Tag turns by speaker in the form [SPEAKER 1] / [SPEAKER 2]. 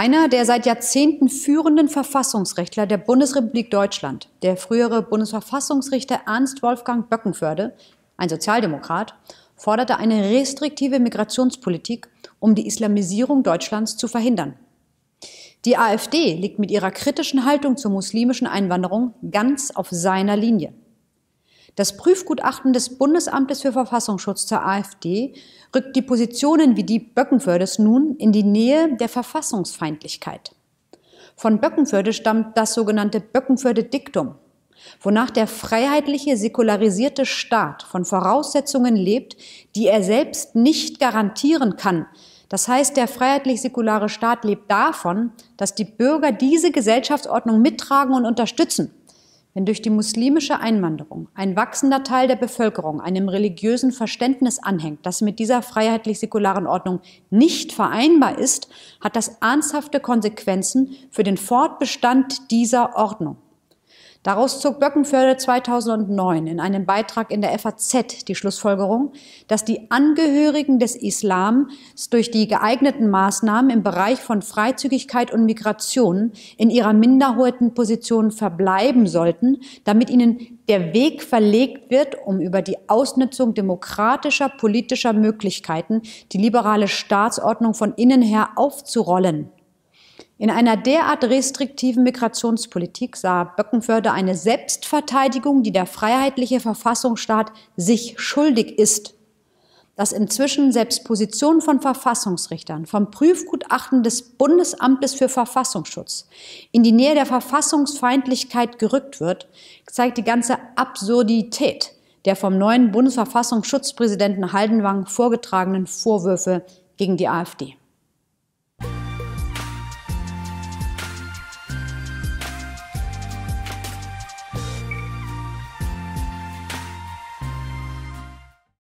[SPEAKER 1] Einer der seit Jahrzehnten führenden Verfassungsrechtler der Bundesrepublik Deutschland, der frühere Bundesverfassungsrichter Ernst Wolfgang Böckenförde, ein Sozialdemokrat, forderte eine restriktive Migrationspolitik, um die Islamisierung Deutschlands zu verhindern. Die AfD liegt mit ihrer kritischen Haltung zur muslimischen Einwanderung ganz auf seiner Linie. Das Prüfgutachten des Bundesamtes für Verfassungsschutz zur AfD rückt die Positionen wie die Böckenfördes nun in die Nähe der Verfassungsfeindlichkeit. Von Böckenförde stammt das sogenannte Böckenförde-Diktum, wonach der freiheitliche, säkularisierte Staat von Voraussetzungen lebt, die er selbst nicht garantieren kann. Das heißt, der freiheitlich-säkulare Staat lebt davon, dass die Bürger diese Gesellschaftsordnung mittragen und unterstützen. Wenn durch die muslimische Einwanderung ein wachsender Teil der Bevölkerung einem religiösen Verständnis anhängt, das mit dieser freiheitlich-säkularen Ordnung nicht vereinbar ist, hat das ernsthafte Konsequenzen für den Fortbestand dieser Ordnung. Daraus zog Böckenförde 2009 in einem Beitrag in der FAZ die Schlussfolgerung, dass die Angehörigen des Islams durch die geeigneten Maßnahmen im Bereich von Freizügigkeit und Migration in ihrer minderhoheiten Position verbleiben sollten, damit ihnen der Weg verlegt wird, um über die Ausnutzung demokratischer politischer Möglichkeiten die liberale Staatsordnung von innen her aufzurollen. In einer derart restriktiven Migrationspolitik sah Böckenförde eine Selbstverteidigung, die der freiheitliche Verfassungsstaat sich schuldig ist. Dass inzwischen selbst Positionen von Verfassungsrichtern, vom Prüfgutachten des Bundesamtes für Verfassungsschutz in die Nähe der Verfassungsfeindlichkeit gerückt wird, zeigt die ganze Absurdität der vom neuen Bundesverfassungsschutzpräsidenten Haldenwang vorgetragenen Vorwürfe gegen die AfD.